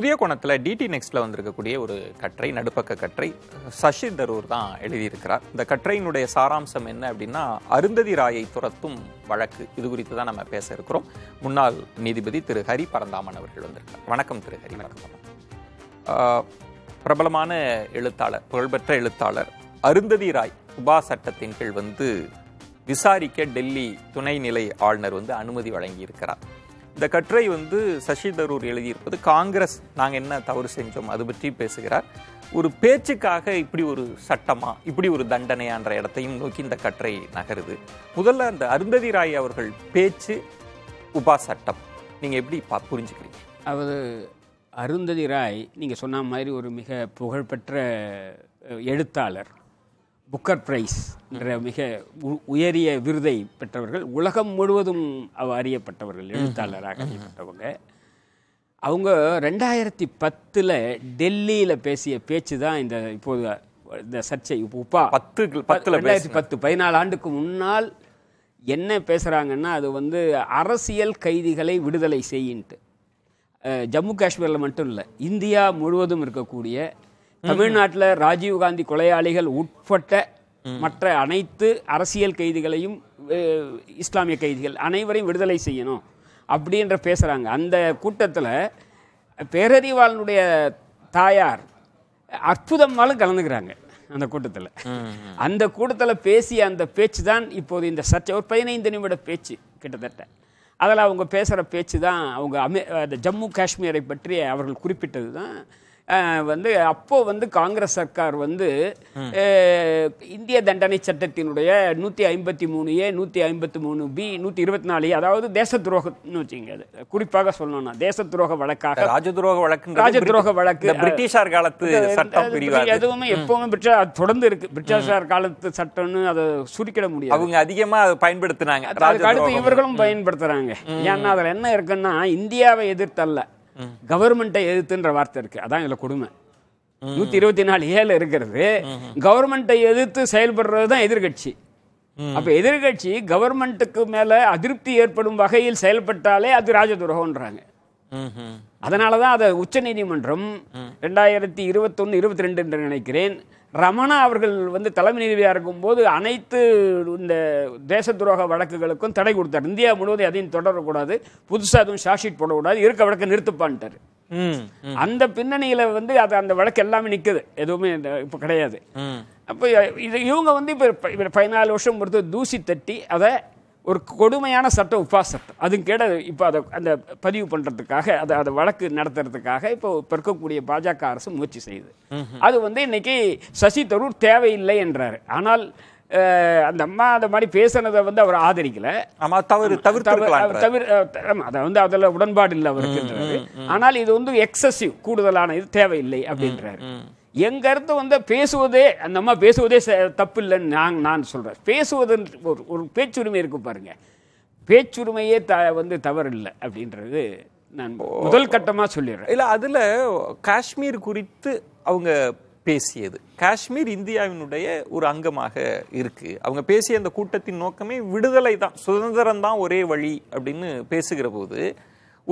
புதிய கோணத்தில் டிடி நெக்ஸ்டில் வந்திருக்கக்கூடிய ஒரு கற்றை நடுப்பக்க கற்றை சசி தரூர் தான் எழுதியிருக்கிறார் இந்த கற்றையினுடைய சாராம்சம் என்ன அப்படின்னா அருந்ததி ராயை துரத்தும் வழக்கு இது குறித்து தான் நம்ம பேச இருக்கிறோம் முன்னாள் நீதிபதி திரு ஹரி பரந்தாமன் அவர்கள் வந்திருக்கார் வணக்கம் திரு ஹரி வணக்கம் பிரபலமான எழுத்தாளர் புகழ்பெற்ற எழுத்தாளர் அருந்ததி ராய் உபா சட்டத்தின் கீழ் வந்து விசாரிக்க டெல்லி துணைநிலை ஆளுநர் வந்து அனுமதி வழங்கியிருக்கிறார் இந்த கட்டுரை வந்து சசி தரூர் எழுதியிருப்பது காங்கிரஸ் நாங்கள் என்ன தவறு செஞ்சோம் அது பற்றி பேசுகிறார் ஒரு பேச்சுக்காக இப்படி ஒரு சட்டமா இப்படி ஒரு தண்டனையான்ற இடத்தையும் நோக்கி இந்த கட்டுரை நகருது முதல்ல அந்த அருந்ததி ராய் அவர்கள் பேச்சு உபா சட்டம் நீங்கள் எப்படி பா புரிஞ்சுக்கிறீங்க அதாவது அருந்ததி ராய் நீங்கள் சொன்ன மாதிரி ஒரு மிக புகழ்பெற்ற எழுத்தாளர் புக்கர் பிரைஸ் என்ற மிக உயரிய விருதை பெற்றவர்கள் உலகம் முழுவதும் அவ அறியப்பட்டவர்கள் எழுத்தாளராக அறியப்பட்டவங்க அவங்க ரெண்டாயிரத்தி பத்தில் டெல்லியில் பேசிய பேச்சு தான் இந்த இப்போது இந்த சர்ச்சை உப்பா பத்து பத்தில் ரெண்டாயிரத்தி பத்து பதினாலு ஆண்டுக்கு முன்னால் என்ன பேசுகிறாங்கன்னா அது வந்து அரசியல் கைதிகளை விடுதலை செய்யின்ட்டு ஜம்மு காஷ்மீரில் மட்டும் இல்லை இந்தியா முழுவதும் இருக்கக்கூடிய தமிழ்நாட்டில் ராஜீவ்காந்தி கொலையாளிகள் உட்பட்ட மற்ற அனைத்து அரசியல் கைதிகளையும் இஸ்லாமிய கைதிகள் அனைவரையும் விடுதலை செய்யணும் அப்படின்ற பேசுகிறாங்க அந்த கூட்டத்தில் பேரறிவாளனுடைய தாயார் அற்புதமாலும் கலந்துக்கிறாங்க அந்த கூட்டத்தில் அந்த கூட்டத்தில் பேசிய அந்த பேச்சு தான் இப்போது இந்த சர்ச்சை ஒரு பதினைந்து நிமிட பேச்சு கிட்டத்தட்ட அதில் அவங்க பேசுகிற பேச்சு தான் அவங்க அமே அந்த ஜம்மு காஷ்மீரை பற்றி அவர்கள் குறிப்பிட்டது தான் வந்து அப்போ வந்து காங்கிரஸ் சர்க்கார் வந்து இந்திய தண்டனை சட்டத்தினுடைய நூற்றி ஐம்பத்தி மூணு ஏ நூற்றி ஐம்பத்தி மூணு பி நூற்றி இருபத்தி நாலு அதாவது தேச துரோகம்னு வச்சுங்க அது குறிப்பாக சொல்லணும்னா தேச துரோக வழக்காக ராஜ துரோக வழக்கு ராஜ துரோக வழக்கு பிரிட்டிஷார் காலத்து சட்டம் எதுவுமே எப்பவுமே தொடர்ந்து இருக்கு பிரிட்டிஷார் காலத்து சட்டம்னு அதை சுருக்கிட முடியும் அவங்க அதிகமாக அதை பயன்படுத்தினாங்க அதுக்கு அடுத்து இவர்களும் பயன்படுத்துறாங்க ஏன்னா அதில் என்ன இருக்குன்னா இந்தியாவை எதிர்த்தல்ல கவர்மெண்ட்டை எதிர்த்துன்ற வார்த்தை இருக்கு அதான் இதில் கொடுமை நூத்தி இருபத்தி நாலு ஏழு இருக்கிறது கவர்மெண்ட்டை எதிர்த்து செயல்படுறது தான் எதிர்கட்சி அப்போ எதிர்கட்சி கவர்மெண்ட்டுக்கு மேல அதிருப்தி ஏற்படும் வகையில் செயல்பட்டாலே அது ராஜ துரோகம்ன்றாங்க அதனாலதான் அதை நீதிமன்றம் ரெண்டாயிரத்தி ஒன்னு இருபத்தி ரெண்டு என்று நினைக்கிறேன் ரமணா அவர்கள் வந்து தலைமை நீதிபதியாக இருக்கும்போது அனைத்து இந்த தேச துரோக வழக்குகளுக்கும் தடை கொடுத்தார் இந்தியா முழுவதும் எதையும் தொடரக்கூடாது புதுசாக எதுவும் ஷார்ட்ஷீட் போடக்கூடாது இருக்க வழக்கை நிறுத்துப்பான்ட்டார் அந்த பின்னணியில் வந்து அது அந்த வழக்கு எல்லாமே நிற்குது எதுவுமே இப்போ கிடையாது அப்போ இது இவங்க வந்து இப்போ பதினாலு வருஷம் பொறுத்து தூசி தட்டி அதை ஒரு கொடுமையான சட்டம் உப்பா சட்டம் அதுவும் கேட இப்போ அதை அந்த பதிவு பண்ணுறதுக்காக அதை அதை வழக்கு நடத்துறதுக்காக இப்போ பிறக்கக்கூடிய இருக்கக்கூடிய பாஜக அரசு முயற்சி செய்யுது அது வந்து இன்னைக்கு சசி தரூர் தேவையில்லை என்றார் ஆனால் அந்த அம்மா அந்த மாதிரி பேசுனதை வந்து அவர் ஆதரிக்கல தவிர தவிர தவிர அதை வந்து அதில் உடன்பாடு இல்லை அவருக்கு ஆனால் இது வந்து எக்ஸசிவ் கூடுதலான இது தேவையில்லை அப்படின்றாரு எங்கேருந்து வந்து பேசுவதே அந்த அம்மா பேசுவதே தப்பு இல்லைன்னு நான் நான் சொல்கிறேன் பேசுவதுன்ற ஒரு ஒரு பேச்சுரிமை இருக்கு பாருங்கள் பேச்சுரிமையே த வந்து தவறு இல்லை அப்படின்றது நான் முதல் கட்டமாக சொல்லிடுறேன் இல்லை அதில் காஷ்மீர் குறித்து அவங்க பேசியது காஷ்மீர் இந்தியாவினுடைய ஒரு அங்கமாக இருக்கு அவங்க பேசிய அந்த கூட்டத்தின் நோக்கமே விடுதலை தான் சுதந்திரம் தான் ஒரே வழி அப்படின்னு பேசுகிற போது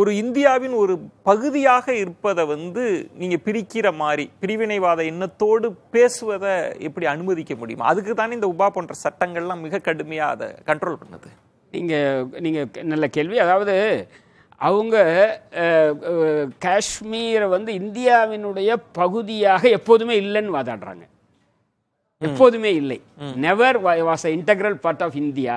ஒரு இந்தியாவின் ஒரு பகுதியாக இருப்பதை வந்து நீங்கள் பிரிக்கிற மாதிரி பிரிவினைவாத எண்ணத்தோடு பேசுவதை எப்படி அனுமதிக்க முடியும் அதுக்கு தானே இந்த உபா போன்ற சட்டங்கள்லாம் மிக கடுமையாக அதை கண்ட்ரோல் பண்ணுது நீங்கள் நீங்கள் நல்ல கேள்வி அதாவது அவங்க காஷ்மீரை வந்து இந்தியாவினுடைய பகுதியாக எப்போதுமே இல்லைன்னு வாதாடுறாங்க எப்போதுமே இல்லை never was integral part of India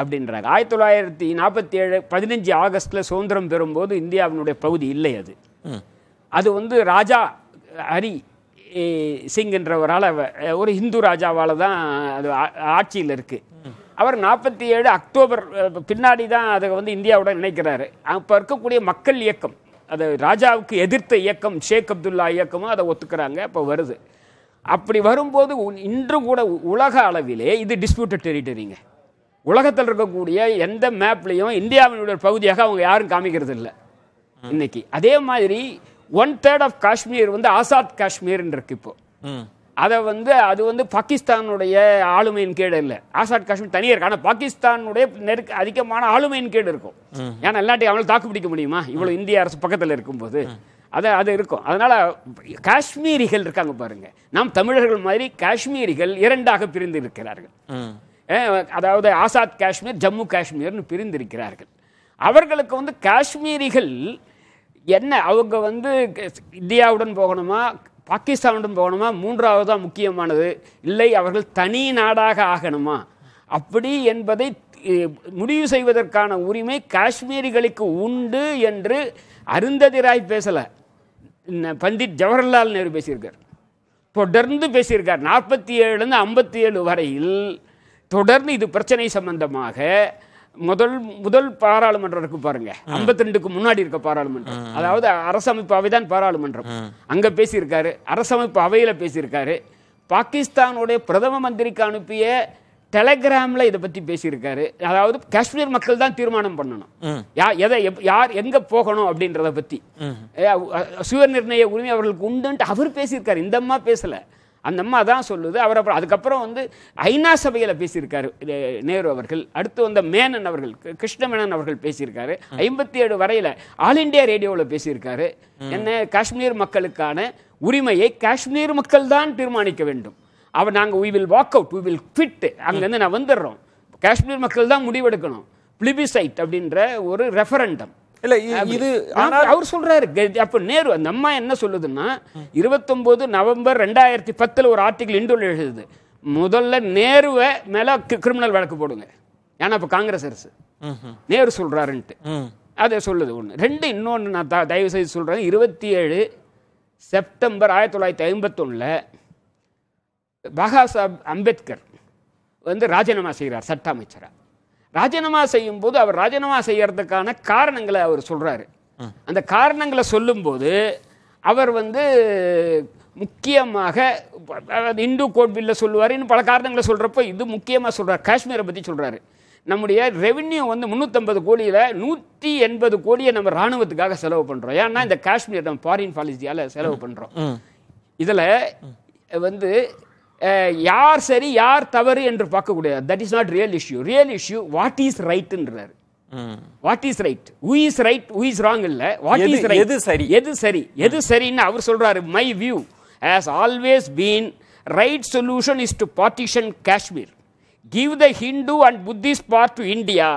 அப்படின்றாங்க ஆயிரத்தி தொள்ளாயிரத்தி நாற்பத்தி ஏழு பதினஞ்சு ஆகஸ்டில் சுதந்திரம் பெறும்போது இந்தியாவினுடைய பகுதி இல்லை அது அது வந்து ராஜா ஹரி சிங்ன்றவரால் ஒரு ஹிந்து ராஜாவால் தான் அது ஆட்சியில் இருக்குது அவர் நாற்பத்தி ஏழு அக்டோபர் பின்னாடி தான் அதை வந்து இந்தியாவுடன் நினைக்கிறாரு அப்போ இருக்கக்கூடிய மக்கள் இயக்கம் அதை ராஜாவுக்கு எதிர்த்த இயக்கம் ஷேக் அப்துல்லா இயக்கமும் அதை ஒத்துக்கிறாங்க அப்போ வருது அப்படி வரும்போது இன்று கூட உலக அளவிலே இது டிஸ்பியூட்டட் டெரிட்டரிங்க உலகத்தில் இருக்கக்கூடிய எந்த மேப்லேயும் இந்தியாவினுடைய பகுதியாக அவங்க யாரும் காமிக்கிறது இல்லை இன்னைக்கு அதே மாதிரி ஒன் தேர்ட் ஆஃப் காஷ்மீர் வந்து ஆசாத் காஷ்மீர் இருக்கு இப்போ அதை வந்து அது வந்து பாகிஸ்தானுடைய ஆளுமையின் கேடு இல்லை ஆசாத் காஷ்மீர் தனியாக இருக்கு ஆனால் பாகிஸ்தானுடைய நெருக்க அதிகமான ஆளுமையின் கேடு இருக்கும் ஏன்னா எல்லாட்டையும் அவங்களால தாக்கு பிடிக்க முடியுமா இவ்வளோ இந்திய அரசு பக்கத்தில் இருக்கும்போது அது அது இருக்கும் அதனால் காஷ்மீரிகள் இருக்காங்க பாருங்க நாம் தமிழர்கள் மாதிரி காஷ்மீரிகள் இரண்டாக பிரிந்து இருக்கிறார்கள் அதாவது ஆசாத் காஷ்மீர் ஜம்மு காஷ்மீர்னு பிரிந்திருக்கிறார்கள் அவர்களுக்கு வந்து காஷ்மீரிகள் என்ன அவங்க வந்து இந்தியாவுடன் போகணுமா பாகிஸ்தானுடன் போகணுமா மூன்றாவதாக முக்கியமானது இல்லை அவர்கள் தனி நாடாக ஆகணுமா அப்படி என்பதை முடிவு செய்வதற்கான உரிமை காஷ்மீரிகளுக்கு உண்டு என்று அருந்ததிராய் பேசலை பண்டிட் ஜவஹர்லால் நேரு பேசியிருக்கார் தொடர்ந்து பேசியிருக்கார் நாற்பத்தி ஏழுலேருந்து ஐம்பத்தி ஏழு வரையில் தொடர்ந்து இது பிரச்சனை சம்பந்தமாக முதல் முதல் பாராளுமன்றம் இருக்கு பாருங்க ஐம்பத்தி ரெண்டுக்கு முன்னாடி இருக்க பாராளுமன்றம் அதாவது அரசமைப்பு அவை தான் பாராளுமன்றம் அங்க பேசியிருக்காரு அரசமைப்பு அவையில பேசியிருக்காரு பாகிஸ்தானுடைய பிரதம மந்திரிக்கு அனுப்பிய டெலகிராமில் இதை பற்றி பேசியிருக்காரு அதாவது காஷ்மீர் மக்கள் தான் தீர்மானம் பண்ணணும் யா எதை யார் எங்கே போகணும் அப்படின்றத பற்றி சுய நிர்ணய உரிமை அவர்களுக்கு உண்டுன்ட்டு அவர் பேசியிருக்காரு இந்தம்மா பேசலை அந்த அம்மா தான் சொல்லுது அவர் அப்புறம் அதுக்கப்புறம் வந்து ஐநா சபையில் பேசியிருக்காரு நேரு அவர்கள் அடுத்து வந்த மேனன் அவர்கள் கிருஷ்ணமேனன் அவர்கள் பேசியிருக்காரு ஐம்பத்தி ஏழு வரையில் ஆல் இண்டியா ரேடியோவில் பேசியிருக்காரு என்ன காஷ்மீர் மக்களுக்கான உரிமையை காஷ்மீர் மக்கள் தான் தீர்மானிக்க வேண்டும் அவர் நாங்கள் we will walk out we will quit அங்கேருந்து நான் வந்துடுறோம் காஷ்மீர் மக்கள் தான் முடிவெடுக்கணும் பிளிபிசைட் அப்படின்ற ஒரு ரெஃபரண்டம் இல்லை இது ஆனால் அவர் சொல்கிறாரு அப்போ நேரு அந்த அம்மா என்ன சொல்லுதுன்னா இருபத்தொம்போது நவம்பர் ரெண்டாயிரத்தி பத்தில் ஒரு ஆர்டிக்கல் இண்டோல் எழுதுது முதல்ல நேருவை மேலே கிரிமினல் வழக்கு போடுங்க ஏன்னா இப்போ காங்கிரஸ் அரசு நேரு சொல்கிறாருன்ட்டு அதை சொல்லுது ஒன்று ரெண்டு இன்னொன்று நான் த தயவு செய்து சொல்கிறேன் இருபத்தி ஏழு செப்டம்பர் ஆயிரத்தி தொள்ளாயிரத்தி ஐம்பத்தொன்னில் பகா சாப் அம்பேத்கர் வந்து ராஜினாமா செய்கிறார் சட்ட அமைச்சராக ராஜினாமா செய்யும் போது அவர் ராஜினாமா செய்யறதுக்கான காரணங்களை அவர் சொல்றாரு அந்த காரணங்களை சொல்லும்போது அவர் வந்து முக்கியமாக இந்து கோட்பில்ல சொல்லுவார் இன்னும் பல காரணங்களை சொல்கிறப்போ இது முக்கியமாக சொல்கிறார் காஷ்மீரை பற்றி சொல்கிறாரு நம்முடைய ரெவென்யூ வந்து முந்நூற்றம்பது கோடியில் நூற்றி எண்பது கோடியை நம்ம இராணுவத்துக்காக செலவு பண்ணுறோம் ஏன்னா இந்த காஷ்மீர் நம்ம ஃபாரின் பாலிசியால் செலவு பண்ணுறோம் இதில் வந்து யார் சரி யார் தவறு என்று கூடாது that is not real issue real issue what is ரைட்டுன்றார் what is right who is right who is wrong இல்ல வாட் இஸ் ரைட் எது சரி எது சரி எது சரின்னு அவர் சொல்றாரு my view has always been right solution is to partition Kashmir give the Hindu and Buddhist part to India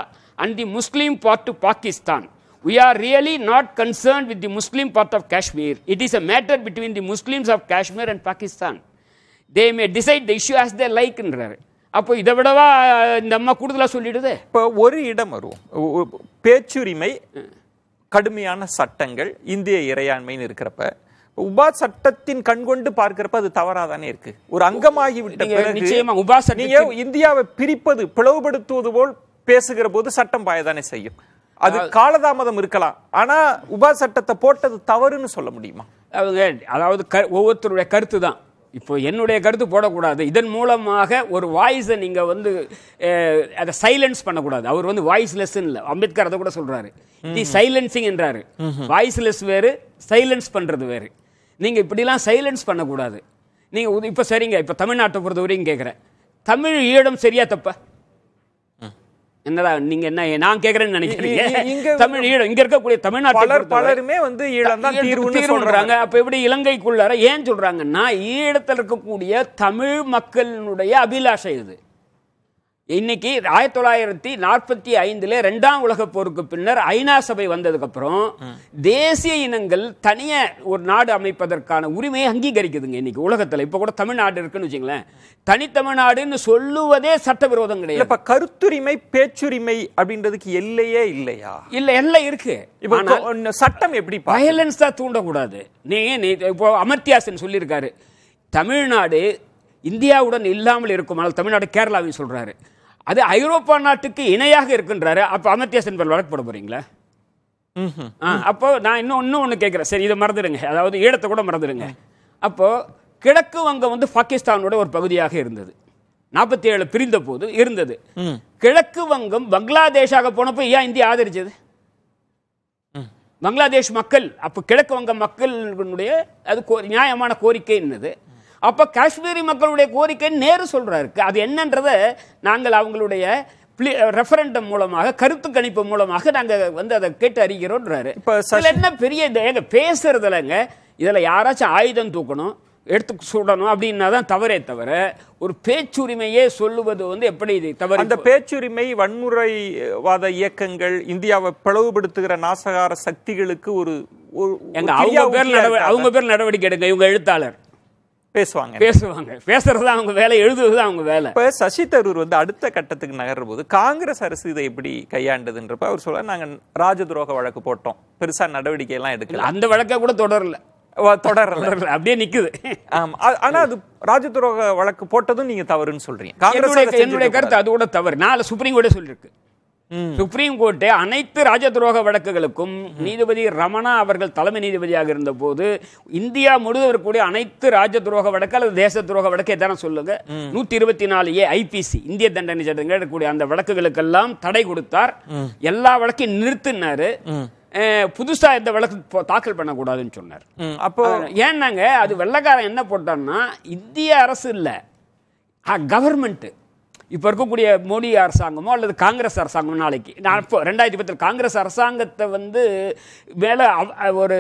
and the Muslim part to Pakistan we are really not concerned with the Muslim part of Kashmir. It is a matter between the Muslims of Kashmir and Pakistan. They may decide the issue as they லைக்ன்றாரு அப்போ இதை விடவா இந்த அம்மா கூடுதலாக சொல்லிடுது இப்போ ஒரு இடம் வரும் பேச்சுரிமை கடுமையான சட்டங்கள் இந்திய இறையாண்மைன்னு இருக்கிறப்ப உபா சட்டத்தின் கண்கொண்டு பார்க்கிறப்ப அது தவறாதானே இருக்கு ஒரு அங்கமாகி விட்டீங்க இந்தியாவை பிரிப்பது பிளவுபடுத்துவது போல் பேசுகிற போது சட்டம் பாயதானே செய்யும் அது காலதாமதம் இருக்கலாம் ஆனா உபா சட்டத்தை போட்டது தவறுன்னு சொல்ல முடியுமா அதாவது ஒவ்வொருத்தருடைய கருத்து தான் இப்போ என்னுடைய கருத்து போடக்கூடாது இதன் மூலமாக ஒரு வாய்ஸை நீங்கள் வந்து அதை சைலன்ஸ் பண்ணக்கூடாது அவர் வந்து வாய்ஸ்லெஸ் இல்லை அம்பேத்கர் அதை கூட சொல்கிறாரு தி சைலன்சிங் என்றாரு வாய்ஸ்லெஸ் வேறு சைலன்ஸ் பண்ணுறது வேறு நீங்கள் இப்படிலாம் சைலன்ஸ் பண்ணக்கூடாது நீங்கள் இப்போ சரிங்க இப்போ தமிழ்நாட்டை பொறுத்தவரையும் கேட்குறேன் தமிழ் ஈழம் சரியா தப்பா என்னதான் நீங்க என்ன நான் கேட்கறேன்னு நினைக்கிறீங்க தமிழ் ஈழம் இங்க இருக்கக்கூடிய தமிழ்நாட்டில் பலருமே வந்து ஈழம் தான் தீர்வுன்னு சொல்றாங்க அப்ப எப்படி இலங்கைக்குள்ளார ஏன் சொல்றாங்கன்னா ஈழத்தில் இருக்கக்கூடிய தமிழ் மக்களினுடைய அபிலாஷை இது இன்னைக்கு ஆயிரத்தி தொள்ளாயிரத்தி நாற்பத்தி ஐந்தில் ரெண்டாம் உலக போருக்கு பின்னர் ஐநா சபை வந்ததுக்கப்புறம் தேசிய இனங்கள் தனியாக ஒரு நாடு அமைப்பதற்கான உரிமையை அங்கீகரிக்குதுங்க இன்னைக்கு உலகத்தில் இப்போ கூட தமிழ்நாடு இருக்குன்னு வச்சுங்களேன் தனித்தமிழ்நாடுன்னு சொல்லுவதே சட்டவிரோதம் கிடையாது இப்போ கருத்துரிமை பேச்சுரிமை அப்படின்றதுக்கு எல்லையே இல்லையா இல்லை எல்லை இருக்கு இப்போ சட்டம் எப்படி வயலன்ஸ் தான் தூண்டக்கூடாது நீ இப்போ அமர்த்தியாசன் சொல்லியிருக்காரு தமிழ்நாடு இந்தியாவுடன் இல்லாமல் இருக்குமானால் தமிழ்நாடு கேரளாவின்னு சொல்கிறாரு அது ஐரோப்பா நாட்டுக்கு இணையாக இருக்குன்றாரு அப்போ அமர்த்தியா சென் பேர் வழக்கு போட போறீங்களா அப்போ நான் இன்னும் இன்னும் ஒன்று கேட்குறேன் சரி இதை மறந்துடுங்க அதாவது ஈழத்தை கூட மறந்துடுங்க அப்போது கிழக்கு வங்கம் வந்து பாகிஸ்தானோட ஒரு பகுதியாக இருந்தது நாற்பத்தி ஏழு பிரிந்த போது இருந்தது கிழக்கு வங்கம் பங்களாதேஷாக போனப்போ ஏன் இந்தியா ஆதரிச்சது பங்களாதேஷ் மக்கள் அப்போ கிழக்கு வங்க மக்களுடைய அது நியாயமான கோரிக்கை என்னது அப்போ காஷ்மீரி மக்களுடைய கோரிக்கை நேரு சொல்கிறாரு அது என்னன்றதை நாங்கள் அவங்களுடைய ரெஃபரண்டம் மூலமாக கருத்து கணிப்பு மூலமாக நாங்கள் வந்து அதை கேட்டு அறிகிறோன்றாரு இப்போ என்ன பெரிய எங்க பேசுறதுலங்க இதில் யாராச்சும் ஆயுதம் தூக்கணும் எடுத்து சுடணும் அப்படின்னா தான் தவறே தவிர ஒரு பேச்சுரிமையே சொல்லுவது வந்து எப்படி இது தவறு அந்த பேச்சுரிமை வன்முறைவாத இயக்கங்கள் இந்தியாவை பிளவுபடுத்துகிற நாசகார சக்திகளுக்கு ஒரு பேர் அவங்க பேர் நடவடிக்கை எடுங்க இவங்க எழுத்தாளர் பேசுவாங்க பேசுவாங்க பேசுறது அவங்க வேலை எழுதுறது அவங்க வேலை இப்போ சசி தரூர் வந்து அடுத்த கட்டத்துக்கு நகர்ற போது காங்கிரஸ் அரசு இதை எப்படி கையாண்டதுன்றப்ப அவர் சொல்ல நாங்கள் துரோக வழக்கு போட்டோம் பெருசா நடவடிக்கை எல்லாம் எடுக்கல அந்த வழக்க கூட தொடரல தொடரல அப்படியே நிக்குது ஆனா அது ராஜ துரோக வழக்கு போட்டதும் நீங்க தவறுன்னு சொல்றீங்க காங்கிரஸ் என்னுடைய கருத்து அது கூட தவறு நாலு சுப்ரீம் கோர்ட்டே சொல்லியிருக்கு சுப்ரீம் கோர்ட்டு அனைத்து ராஜ துரோக வழக்குகளுக்கும் நீதிபதி ரமணா அவர்கள் தலைமை நீதிபதியாக இருந்த போது இந்தியா முழுவதும் இருக்கக்கூடிய அனைத்து ராஜ துரோக வழக்கு அல்லது தேச துரோக வழக்கு எதான சொல்லுங்க நூத்தி இருபத்தி நாலு ஏ ஐபிசி இந்திய தண்டனை சட்டங்கள் இருக்கக்கூடிய அந்த வழக்குகளுக்கெல்லாம் தடை கொடுத்தார் எல்லா வழக்கையும் நிறுத்தினாரு புதுசா இந்த வழக்கு தாக்கல் பண்ணக்கூடாதுன்னு சொன்னார் அப்போ ஏன்னாங்க அது வெள்ளக்காரன் என்ன போட்டான்னா இந்திய அரசு இல்லை கவர்மெண்ட் இப்போ இருக்கக்கூடிய மோடி அரசாங்கமோ அல்லது காங்கிரஸ் அரசாங்கமோ நாளைக்கு நான் இப்போ ரெண்டாயிரத்தி பத்தில் காங்கிரஸ் அரசாங்கத்தை வந்து மேலே ஒரு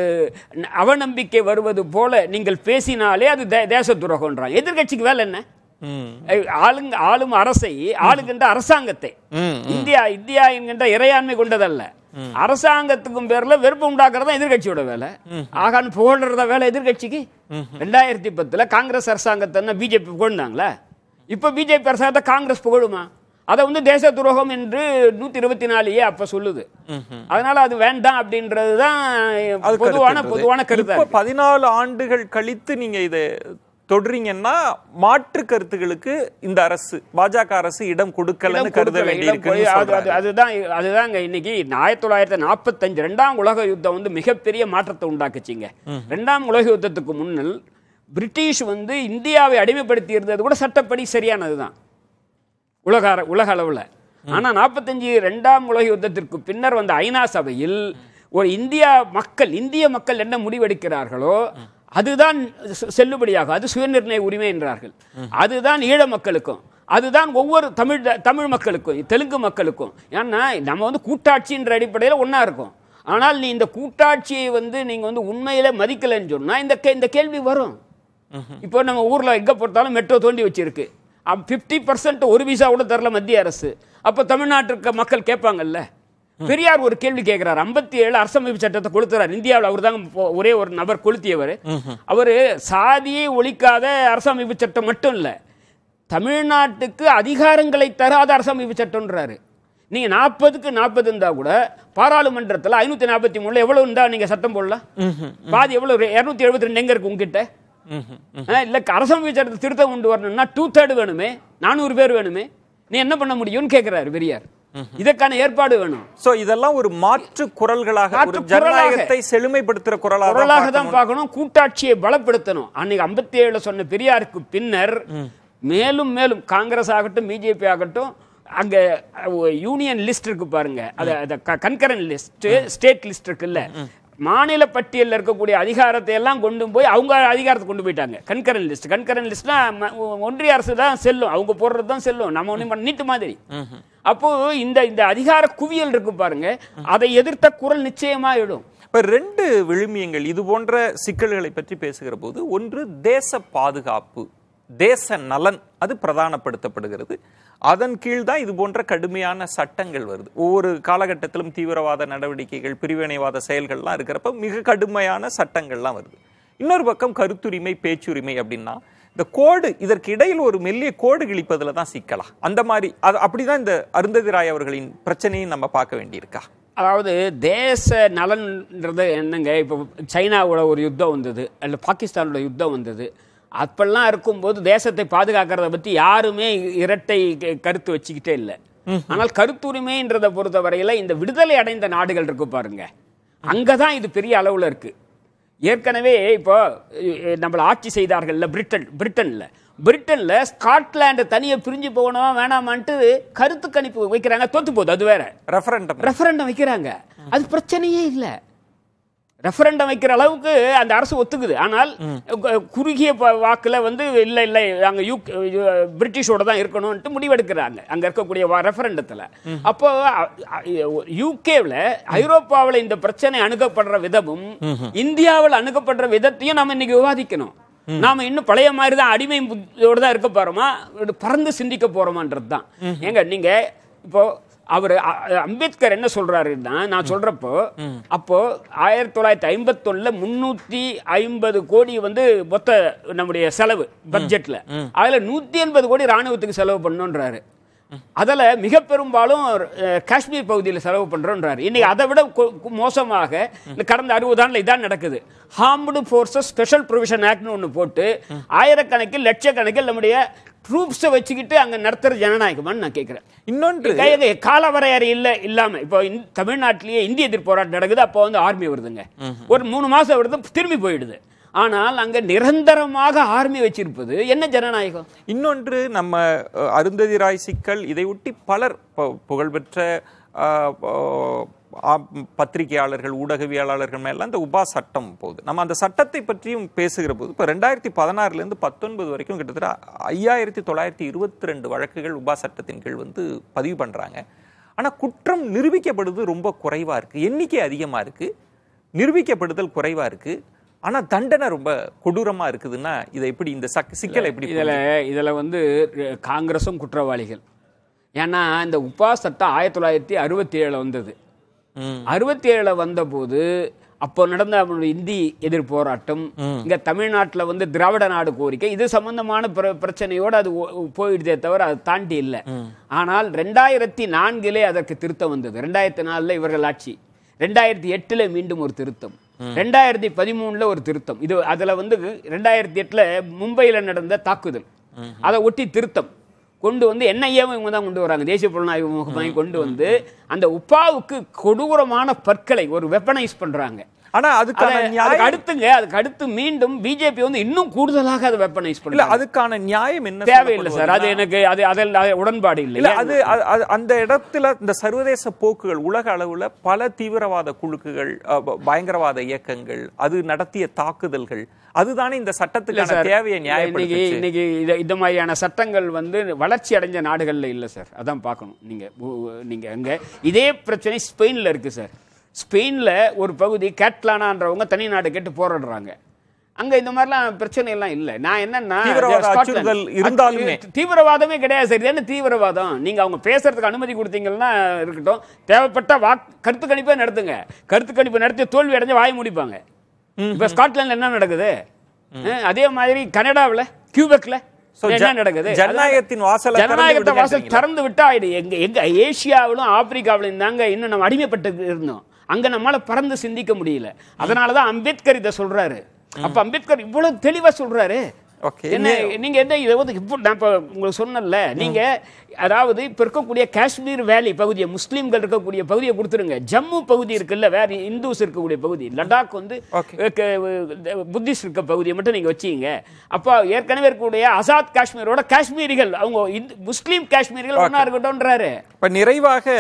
அவநம்பிக்கை வருவது போல நீங்கள் பேசினாலே அது தே தேச துரோகன்றாங்க எதிர்கட்சிக்கு வேலை என்ன ஆளுங்க ஆளும் அரசை ஆளுகின்ற அரசாங்கத்தை இந்தியா இந்தியா என்கின்ற இறையாண்மை கொண்டதல்ல அரசாங்கத்துக்கும் பேர்ல வெறுப்பு உண்டாக்குறதா எதிர்கட்சியோட வேலை ஆகான்னு புகழ்றதா வேலை எதிர்கட்சிக்கு ரெண்டாயிரத்தி பத்துல காங்கிரஸ் அரசாங்கத்தை பிஜேபி புகழ்ந்தாங்களே இப்போ பிஜேபி அரசாங்கத்தை காங்கிரஸ் புகழுமா அதை வந்து தேச துரோகம் என்று நூத்தி இருபத்தி நாலுயே அப்ப சொல்லுது அதனால அது வேண்டாம் அப்படின்றது தான் பொதுவான பொதுவான கருத்து பதினாலு ஆண்டுகள் கழித்து நீங்க இதை தொடறீங்கன்னா மாற்று கருத்துகளுக்கு இந்த அரசு பாஜக அரசு இடம் கொடுக்கலன்னு கருத வேண்டியிருக்கு அதுதான் அதுதாங்க இன்னைக்கு ஆயிரத்தி தொள்ளாயிரத்தி நாற்பத்தஞ்சு ரெண்டாம் உலக யுத்தம் வந்து மிகப்பெரிய மாற்றத்தை உண்டாக்குச்சிங்க ரெண்டாம் உலக யுத்தத்துக்கு முன்னால் பிரிட்டிஷ் வந்து இந்தியாவை அடிமைப்படுத்தி இருந்தது கூட சட்டப்படி சரியானது தான் உலக உலக அளவில் ஆனால் நாற்பத்தஞ்சு ரெண்டாம் உலக யுத்தத்திற்கு பின்னர் வந்த ஐநா சபையில் ஒரு இந்தியா மக்கள் இந்திய மக்கள் என்ன முடிவெடுக்கிறார்களோ அதுதான் செல்லுபடியாகும் அது சுயநிர்ணய உரிமை என்றார்கள் அதுதான் ஈழ மக்களுக்கும் அதுதான் ஒவ்வொரு தமிழ் தமிழ் மக்களுக்கும் தெலுங்கு மக்களுக்கும் ஏன்னா நம்ம வந்து கூட்டாட்சின்ற அடிப்படையில் ஒன்றா இருக்கும் ஆனால் நீ இந்த கூட்டாட்சியை வந்து நீங்கள் வந்து உண்மையில் மதிக்கலைன்னு சொன்னால் இந்த கே இந்த கேள்வி வரும் இப்போ நம்ம ஊரில் எங்கே பொறுத்தாலும் மெட்ரோ தோண்டி வச்சுருக்கு ஃபிஃப்டி பர்சன்ட் ஒரு விசா கூட தரல மத்திய அரசு அப்போ தமிழ்நாட்டிற்கு மக்கள் கேட்பாங்கல்ல பெரியார் ஒரு கேள்வி கேட்கிறார் ஐம்பத்தி ஏழு அரசமைப்பு சட்டத்தை கொளுத்துறாரு இந்தியாவில் அவர் தான் ஒரே ஒரு நபர் கொளுத்தியவர் அவர் சாதியை ஒழிக்காத அரசமைப்பு சட்டம் மட்டும் இல்லை தமிழ்நாட்டுக்கு அதிகாரங்களை தராத அரசமைப்பு சட்டம்ன்றாரு நீங்கள் நாற்பதுக்கு நாற்பது இருந்தால் கூட பாராளுமன்றத்தில் ஐநூற்றி நாற்பத்தி மூணில் எவ்வளோ இருந்தால் நீங்கள் சட்டம் போடலாம் பாதி எவ்வளோ இரநூத்தி எழுபத்தி ரெண்டு எங்கே இருக்கு உங்ககிட்ட இல்லை அரசமைப்பு சட்டத்தை திருத்தம் கொண்டு வரணும்னா டூ தேர்டு வேணுமே நானூறு பேர் வேணுமே நீ என்ன பண்ண முடியும்னு கேட்கிறாரு பெரியார் இதற்கான ஏற்பாடு வேணும் சோ இதெல்லாம் ஒரு மாற்று குரல்களாக ஜனநாயகத்தை செழுமைப்படுத்துற குரலாக குரலாக தான் பார்க்கணும் கூட்டாட்சியை பலப்படுத்தணும் அன்னைக்கு ஐம்பத்தி ஏழுல சொன்ன பெரியாருக்கு பின்னர் மேலும் மேலும் காங்கிரஸ் ஆகட்டும் பிஜேபி ஆகட்டும் அங்க யூனியன் லிஸ்ட் இருக்கு பாருங்க கன்கரன் லிஸ்ட் ஸ்டேட் லிஸ்ட் இருக்குல்ல மாநில பட்டியலில் இருக்கக்கூடிய அதிகாரத்தை எல்லாம் கொண்டு போய் அவங்க அதிகாரத்தை கொண்டு போயிட்டாங்க கண்கரன் லிஸ்ட் கண்கரன் லிஸ்ட்னா ஒன்றிய அரசு தான் செல்லும் அவங்க போடுறது தான் செல்லும் நம்ம ஒன்றும் நீட்டு மாதிரி அப்போது இந்த இந்த அதிகார குவியல் இருக்கு பாருங்க அதை எதிர்த்த குரல் நிச்சயமாக இப்போ ரெண்டு விழுமியங்கள் இது போன்ற சிக்கல்களை பற்றி பேசுகிற போது ஒன்று தேச பாதுகாப்பு தேச நலன் அது பிரதானப்படுத்தப்படுகிறது அதன் கீழ் தான் இது போன்ற கடுமையான சட்டங்கள் வருது ஒவ்வொரு காலகட்டத்திலும் தீவிரவாத நடவடிக்கைகள் பிரிவினைவாத செயல்கள்லாம் இருக்கிறப்ப மிக கடுமையான சட்டங்கள்லாம் வருது இன்னொரு பக்கம் கருத்துரிமை பேச்சுரிமை அப்படின்னா இந்த கோடு இதற்கு இடையில் ஒரு மெல்லிய கோடு கிழிப்பதில் தான் சிக்கலாம் அந்த மாதிரி அது அப்படி தான் இந்த அருந்ததி ராய் அவர்களின் பிரச்சனையும் நம்ம பார்க்க வேண்டியிருக்கா அதாவது தேச நலன்ன்றது என்னங்க இப்போ சைனாவோட ஒரு யுத்தம் வந்தது அல்ல பாகிஸ்தானோட யுத்தம் வந்தது அப்பெல்லாம் இருக்கும்போது தேசத்தை பாதுகாக்கிறத பற்றி யாருமே இரட்டை கருத்து வச்சுக்கிட்டே இல்லை ஆனால் கருத்துரிமைன்றதை பொறுத்தவரையில் இந்த விடுதலை அடைந்த நாடுகள் இருக்கு பாருங்க அங்கே தான் இது பெரிய அளவில் இருக்குது ஏற்கனவே இப்போ நம்மளை ஆட்சி செய்தார்கள்ல பிரிட்டன் பிரிட்டனில் பிரிட்டனில் ஸ்காட்லாண்டு தனியாக பிரிஞ்சு போகணுமா வேணாமான்ட்டு கருத்து கணிப்பு வைக்கிறாங்க தோத்து போகுது அது வேற ரெஃபரண்டம் ரெஃபரண்டம் வைக்கிறாங்க அது பிரச்சனையே இல்லை ரெஃபரண்டம் வைக்கிற அளவுக்கு அந்த அரசு ஒத்துக்குது ஆனால் குறுகிய வாக்கில் வந்து இல்லை இல்லை அங்கே யூ பிரிட்டிஷோட தான் இருக்கணும்ன்ட்டு முடிவெடுக்கிறாங்க அங்கே இருக்கக்கூடிய ரெஃபரண்டத்தில் அப்போ யூகேவில் ஐரோப்பாவில் இந்த பிரச்சனை அணுகப்படுற விதமும் இந்தியாவில் அணுகப்படுற விதத்தையும் நம்ம இன்னைக்கு விவாதிக்கணும் நாம இன்னும் பழைய மாதிரி தான் அடிமை புத்தியோடு தான் இருக்க போறோமா பறந்து சிந்திக்க போறோமான்றது தான் ஏங்க நீங்க இப்போ அவர் அம்பேத்கர் என்ன சொல்றாருன்னா நான் சொல்றப்போ அப்போ ஆயிரத்தி தொள்ளாயிரத்தி ஐம்பத்தொன்னுல முன்னூத்தி ஐம்பது கோடி வந்து மொத்த நம்முடைய செலவு பட்ஜெட்ல அதுல நூத்தி எண்பது கோடி ராணுவத்துக்கு செலவு பண்ணுன்றாரு அதில் மிக பெரும்பாலும் காஷ்மீர் பகுதியில் செலவு பண்ணுறோன்றார் இன்னைக்கு அதை விட மோசமாக கடந்த அறுபது ஆண்டில் இதான் நடக்குது ஹார்ம்டு ஃபோர்ஸஸ் ஸ்பெஷல் ப்ரொவிஷன் ஆக்ட்னு ஒன்று போட்டு ஆயிரக்கணக்கில் லட்சக்கணக்கில் நம்முடைய ட்ரூப்ஸை வச்சுக்கிட்டு அங்கே நடத்துகிற ஜனநாயகமான்னு நான் கேட்குறேன் இன்னொன்று காலவரையறை இல்லை இல்லாமல் இப்போ தமிழ்நாட்டிலேயே இந்திய எதிர்ப்போராட்டம் போராட்டம் நடக்குது அப்போ வந்து ஆர்மி வருதுங்க ஒரு மூணு மாதம் வருது திரும்பி போயிடுது ஆனால் அங்கே நிரந்தரமாக ஆர்மி வச்சிருப்பது என்ன ஜனநாயகம் இன்னொன்று நம்ம அருந்ததி ராய் சிக்கல் இதையொட்டி பலர் புகழ்பெற்ற பத்திரிகையாளர்கள் ஊடகவியலாளர்கள் மேலாம் இந்த உபா சட்டம் போகுது நம்ம அந்த சட்டத்தை பற்றியும் பேசுகிற போது இப்போ ரெண்டாயிரத்தி பதினாறுலேருந்து பத்தொன்பது வரைக்கும் கிட்டத்தட்ட ஐயாயிரத்தி தொள்ளாயிரத்தி இருபத்தி ரெண்டு வழக்குகள் உபா சட்டத்தின் கீழ் வந்து பதிவு பண்ணுறாங்க ஆனால் குற்றம் நிரூபிக்கப்படுது ரொம்ப குறைவாக இருக்குது எண்ணிக்கை அதிகமாக இருக்குது நிரூபிக்கப்படுதல் குறைவாக இருக்குது ஆனால் தண்டனை ரொம்ப கொடூரமாக இருக்குதுன்னா இதை எப்படி இந்த சக் சிக்கலை எப்படி இதில் இதில் வந்து காங்கிரஸும் குற்றவாளிகள் ஏன்னா இந்த உபா சட்டம் ஆயிரத்தி தொள்ளாயிரத்தி அறுபத்தி ஏழில் வந்தது அறுபத்தி ஏழில் வந்தபோது அப்போ நடந்த இந்தி எதிர் போராட்டம் இங்கே தமிழ்நாட்டில் வந்து திராவிட நாடு கோரிக்கை இது சம்பந்தமான பிரச்சனையோடு அது போயிடுதே தவிர அதை தாண்டி இல்லை ஆனால் ரெண்டாயிரத்தி நான்கிலே அதற்கு திருத்தம் வந்தது ரெண்டாயிரத்தி நாலில் இவர்கள் ஆட்சி ரெண்டாயிரத்தி எட்டில் மீண்டும் ஒரு திருத்தம் ரெண்டாயிரத்தி பதிமூணுல ஒரு திருத்தம் இது அதுல வந்து ரெண்டாயிரத்தி எட்டுல மும்பையில நடந்த தாக்குதல் அதை ஒட்டி திருத்தம் கொண்டு வந்து என்ஐஏவும் இவங்க தான் கொண்டு வராங்க தேசிய புலனாய்வு முகமையும் கொண்டு வந்து அந்த உப்பாவுக்கு கொடூரமான பற்களை ஒரு வெப்பனைஸ் பண்ணுறாங்க ஆனா அதுக்கான நியாயம் அடுத்துங்க அதுக்கு அடுத்து மீண்டும் பிஜேபி வந்து இன்னும் கூடுதலாக அதை வெப்பனைஸ் பண்ணல அதுக்கான நியாயம் என்ன தேவையில்லை சார் அது எனக்கு அது அதில் உடன்பாடு இல்லை அது அந்த இடத்துல இந்த சர்வதேச போக்குகள் உலக அளவுல பல தீவிரவாத குழுக்குகள் பயங்கரவாத இயக்கங்கள் அது நடத்திய தாக்குதல்கள் அதுதானே இந்த சட்டத்துக்கான தேவையை நியாயப்படுத்தி இன்னைக்கு இந்த மாதிரியான சட்டங்கள் வந்து வளர்ச்சி அடைஞ்ச நாடுகள்ல இல்லை சார் அதான் பார்க்கணும் நீங்க நீங்க அங்க இதே பிரச்சனை ஸ்பெயின்ல இருக்கு சார் ஸ்பெயினில் ஒரு பகுதி கேட்லானான்றவங்க தனி நாடு கேட்டு போராடுறாங்க அங்க இந்த மாதிரிலாம் பிரச்சனை எல்லாம் இல்லை நான் என்னன்னா இருந்தாலுமே தீவிரவாதமே கிடையாது சரி என்ன தீவிரவாதம் நீங்க அவங்க பேசுறதுக்கு அனுமதி கொடுத்தீங்கன்னா இருக்கட்டும் தேவைப்பட்ட வாக் கருத்து கணிப்பே நடத்துங்க கருத்து கணிப்பு நடத்தி தோல்வி அடைஞ்சு வாய் முடிப்பாங்க இப்ப ஸ்காட்லாண்ட்ல என்ன நடக்குது அதே மாதிரி கனடாவில் கியூபெக்ல என்ன நடக்குது ஜனநாயகத்தின் வாசல் ஜனநாயகத்தை வாசல் திறந்து விட்டா எங்க எங்க ஏசியாவிலும் ஆப்பிரிக்காவிலும் தாங்க இன்னும் நம்ம அடிமைப்பட்டு இருந்தோம் அங்கே நம்மளால் பறந்து சிந்திக்க முடியல அதனால தான் அம்பேத்கர் இதை சொல்கிறாரு அப்போ அம்பேத்கர் இவ்வளோ தெளிவாக சொல்கிறாரு ஓகே என்ன நீங்க எந்த நான் இப்போ உங்களுக்கு சொன்னல நீங்க அதாவது இப்போ இருக்கக்கூடிய காஷ்மீர் வேலி பகுதியை முஸ்லீம்கள் இருக்கக்கூடிய பகுதியை கொடுத்துருங்க ஜம்மு பகுதி இருக்குல்ல வேற இந்துஸ் இருக்கக்கூடிய பகுதி லடாக் வந்து புத்திஸ்ட் இருக்க பகுதியை மட்டும் நீங்கள் வச்சிங்க அப்போ ஏற்கனவே இருக்கக்கூடிய அசாத் காஷ்மீரோட காஷ்மீரிகள் அவங்க முஸ்லீம் காஷ்மீரிகள் ஒன்றா இருக்கட்டும்ன்றாரு இப்போ நிறைவாக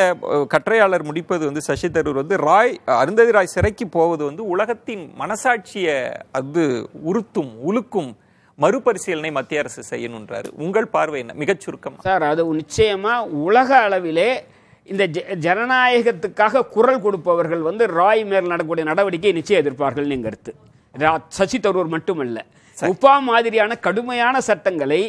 கற்றையாளர் முடிப்பது வந்து சசி தரூர் வந்து ராய் அருந்ததி ராய் சிறைக்கு போவது வந்து உலகத்தின் மனசாட்சியை அது உறுத்தும் உழுக்கும் மறுபரிசீலனை மத்திய அரசு செய்யணுன்றாரு உங்கள் பார்வை என்ன மிகச் சுருக்கம் சார் அது நிச்சயமா உலக அளவிலே இந்த ஜனநாயகத்துக்காக குரல் கொடுப்பவர்கள் வந்து ராய் மேல் நடக்கூடிய நடவடிக்கையை நிச்சயம் எதிர்ப்பார்கள் நீங்க கருத்து சசி தரூர் மட்டுமல்ல உப்பா மாதிரியான கடுமையான சட்டங்களை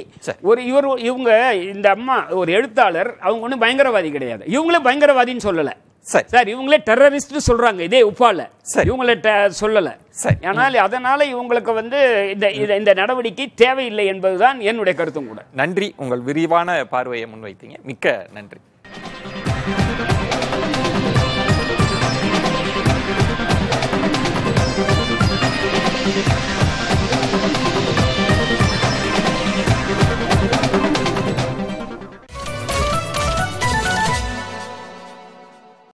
ஒரு இவர் இவங்க இந்த அம்மா ஒரு எழுத்தாளர் அவங்க ஒன்றும் பயங்கரவாதி கிடையாது இவங்களும் பயங்கரவாதின்னு சொல்லலை சார் சார் இவங்களே டெரரிஸ்ட்னு சொல்கிறாங்க இதே உப்பால சார் இவங்கள சொல்லலை சரி ஆனால் அதனால் இவங்களுக்கு வந்து இந்த இந்த நடவடிக்கை தேவையில்லை என்பதுதான் என்னுடைய கருத்தும் கூட நன்றி உங்கள் விரிவான பார்வையை முன்வைத்தீங்க மிக்க நன்றி Thank you.